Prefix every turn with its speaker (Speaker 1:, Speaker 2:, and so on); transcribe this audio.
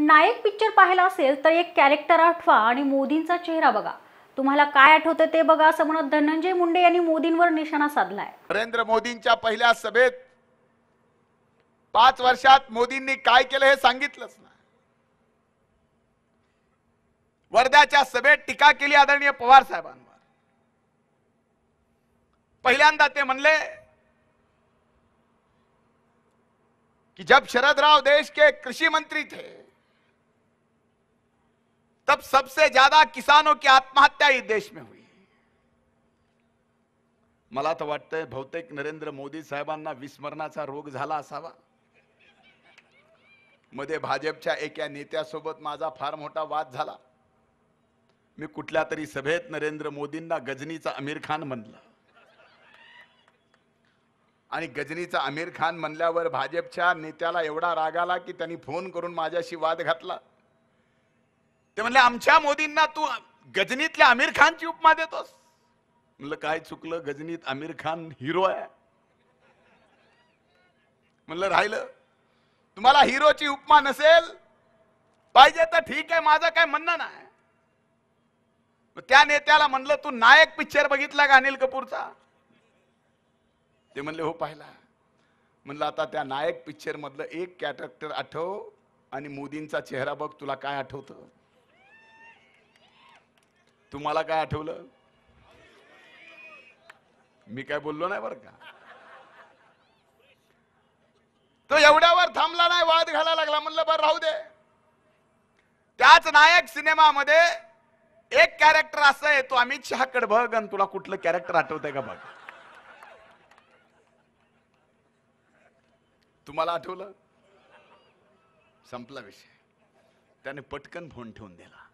Speaker 1: नायक picture पाहिला असेल तर एक कॅरेक्टर आठवा आणि मोदींचा चेहरा बघा तुम्हाला काय आठवतं ते बघा असं म्हणत धनंजय मुंडे यांनी मोदींवर निशाणा साधलाय नरेंद्र मोदींच्या पहिल्या सभेत पाच वर्षात मोदींनी काय केलं हे सांगितलंच ना वर्ध्याच्या सभेत टीका केली आदरणीय पवार साहेबांवर पहिल्यांदा ते म्हणले की जब शरद राव देश के कृषी मंत्री थे तब सबसे ज्यादा किसानों की आत्महत्या ही देश में हुई मला तर वाटतंय बहुतेक नरेंद्र मोदी साहेबांना विस्मरणाचा रोग झाला असावा मध्ये भाजपच्या एका नेत्यासोबत माझा फार मोठा वाद झाला मी कुठल्या तरी सभेत नरेंद्र मोदींना गजनीचा अमीर खान म्हणलं आणि गजनीचा अमीर खान म्हणल्यावर भाजपच्या नेत्याला एवढा राग आला की त्यांनी फोन करून माझ्याशी वाद घातला ते म्हणले आमच्या मोदींना तू गजनीतल्या आमिर खानची उपमा देतोस म्हणलं काय चुकलं गजनीत आमिर खान हिरो आहे म्हणलं राहिलं तुम्हाला हिरोची उपमा नसेल पाहिजे तर ठीक आहे माझं काय म्हणणं नाही त्या नेत्याला म्हणलं तू नायक पिक्चर बघितला का अनिल कपूरचा ते म्हणले हो पाहिला म्हणलं आता त्या नायक पिक्चर मधलं एक कॅरेक्टर आठव आणि मोदींचा चेहरा बघ तुला काय आठवतं तुम्हाला काय आठवलं मी काय बोललो नाही बरं का तो एवढ्यावर थांबला नाही वाद घाला लागला म्हणलं बरं राहू दे त्याच नायक सिनेमामध्ये एक कॅरेक्टर असं येतो अमित कड बघ आणि तुला कुठलं कॅरेक्टर आठवतंय का बघ तुम्हाला आठवलं संपला विषय त्याने पटकन फोन ठेवून दिला